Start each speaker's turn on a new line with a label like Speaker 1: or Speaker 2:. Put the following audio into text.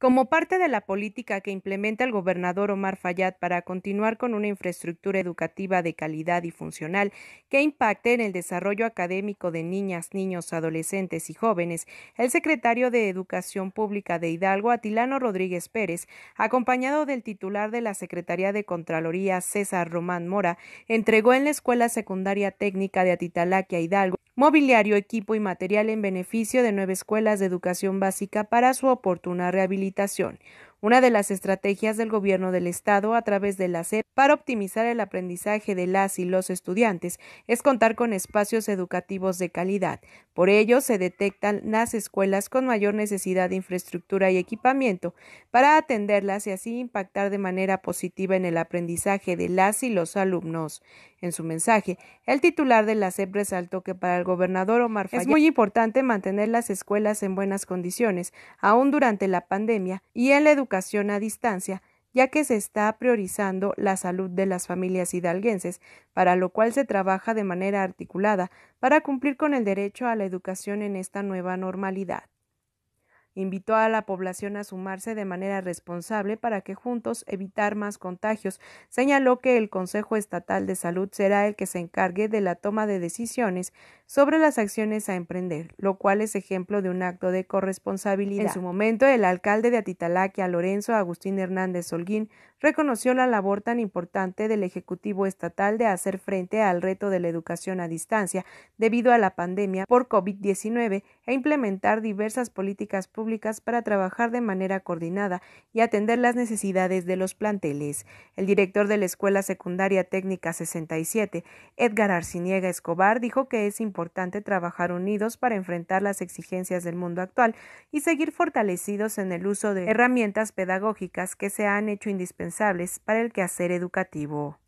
Speaker 1: Como parte de la política que implementa el gobernador Omar Fayad para continuar con una infraestructura educativa de calidad y funcional que impacte en el desarrollo académico de niñas, niños, adolescentes y jóvenes, el secretario de Educación Pública de Hidalgo, Atilano Rodríguez Pérez, acompañado del titular de la Secretaría de Contraloría, César Román Mora, entregó en la Escuela Secundaria Técnica de Atitalaquia Hidalgo mobiliario, equipo y material en beneficio de nueve escuelas de educación básica para su oportuna rehabilitación una de las estrategias del gobierno del Estado a través de la SEP para optimizar el aprendizaje de las y los estudiantes es contar con espacios educativos de calidad. Por ello, se detectan las escuelas con mayor necesidad de infraestructura y equipamiento para atenderlas y así impactar de manera positiva en el aprendizaje de las y los alumnos. En su mensaje, el titular de la SEP resaltó que para el gobernador Omar Fayad es muy importante mantener las escuelas en buenas condiciones, aún durante la pandemia, y en la educación a distancia, ya que se está priorizando la salud de las familias hidalguenses, para lo cual se trabaja de manera articulada para cumplir con el derecho a la educación en esta nueva normalidad. Invitó a la población a sumarse de manera responsable para que juntos evitar más contagios. Señaló que el Consejo Estatal de Salud será el que se encargue de la toma de decisiones sobre las acciones a emprender, lo cual es ejemplo de un acto de corresponsabilidad. En su momento, el alcalde de Atitalaquia, Lorenzo Agustín Hernández Holguín, reconoció la labor tan importante del Ejecutivo Estatal de hacer frente al reto de la educación a distancia debido a la pandemia por COVID-19 e implementar diversas políticas públicas para trabajar de manera coordinada y atender las necesidades de los planteles. El director de la Escuela Secundaria Técnica 67, Edgar Arciniega Escobar, dijo que es importante importante trabajar unidos para enfrentar las exigencias del mundo actual y seguir fortalecidos en el uso de herramientas pedagógicas que se han hecho indispensables para el quehacer educativo.